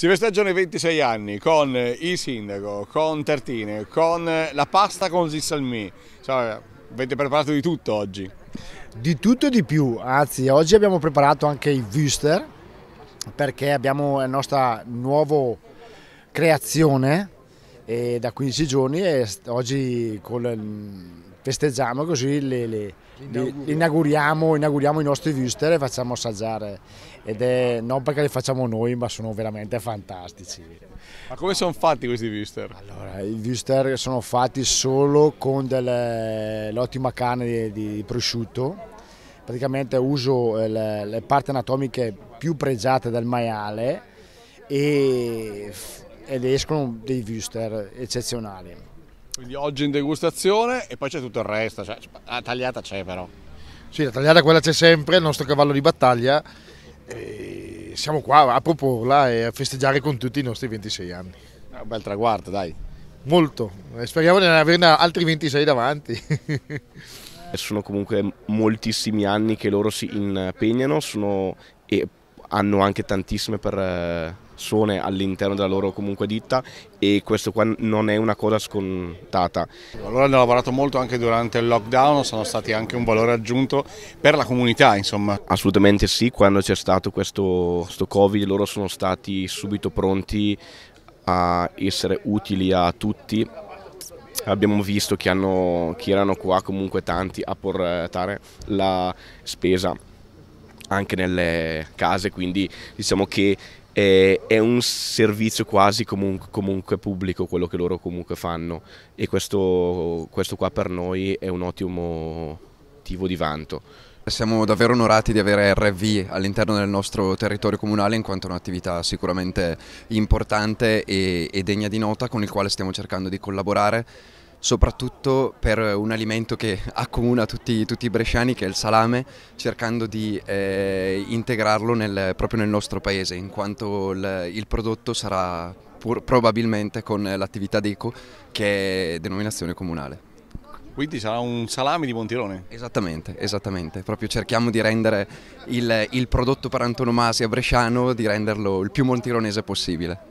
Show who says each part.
Speaker 1: Si festeggiano i 26 anni con il sindaco, con Tartine, con la pasta con il Zissalmi. Cioè, avete preparato di tutto oggi? Di tutto e di
Speaker 2: più, anzi oggi abbiamo preparato anche il Wüster perché abbiamo la nostra nuova creazione eh, da 15 giorni e oggi con festeggiamo così le, le, le, inauguriamo, inauguriamo, i nostri Wüster e facciamo assaggiare ed è non perché li facciamo noi ma sono veramente fantastici.
Speaker 1: Ma come sono fatti questi Wüster? Allora, i
Speaker 2: Wüster sono fatti solo con l'ottima carne di, di, prosciutto, praticamente uso eh, le, le parti anatomiche più pregiate del maiale e, ed escono dei Wüster eccezionali.
Speaker 1: Quindi oggi in degustazione e poi c'è tutto il resto, cioè, la tagliata c'è però.
Speaker 3: Sì, la tagliata quella c'è sempre, il nostro cavallo di battaglia. E siamo qua a proporla e a festeggiare con tutti i nostri 26 anni. Un bel traguardo, dai. Molto, speriamo di averne altri 26 davanti. Eh,
Speaker 1: sono comunque moltissimi anni che loro si impegnano sono, e hanno anche tantissime per, eh, persone all'interno della loro comunque ditta e questo qua non è una cosa scontata. Allora hanno lavorato molto anche durante il lockdown, sono stati anche un valore aggiunto per la comunità insomma. Assolutamente sì, quando c'è stato questo, questo covid loro sono stati subito pronti a essere utili a tutti abbiamo visto che, hanno, che, erano qua comunque tanti a portare la spesa anche nelle case, quindi diciamo che è, è un servizio quasi comunque, comunque, pubblico quello che loro comunque fanno e
Speaker 4: questo, questo qua per noi è un ottimo motivo di vanto. Siamo davvero onorati di avere RV all'interno del nostro territorio comunale in quanto è un'attività sicuramente importante e, e degna di nota con il quale stiamo cercando di collaborare soprattutto per un alimento che accomuna tutti, tutti i bresciani che è il salame, cercando di eh, integrarlo nel, proprio nel nostro paese, in quanto il, il prodotto sarà pur, probabilmente con l'attività d'eco che è denominazione comunale. Quindi sarà un salame di Montirone? Esattamente, esattamente. Proprio cerchiamo di rendere il, il prodotto per antonomasia bresciano, di renderlo il più montironese possibile.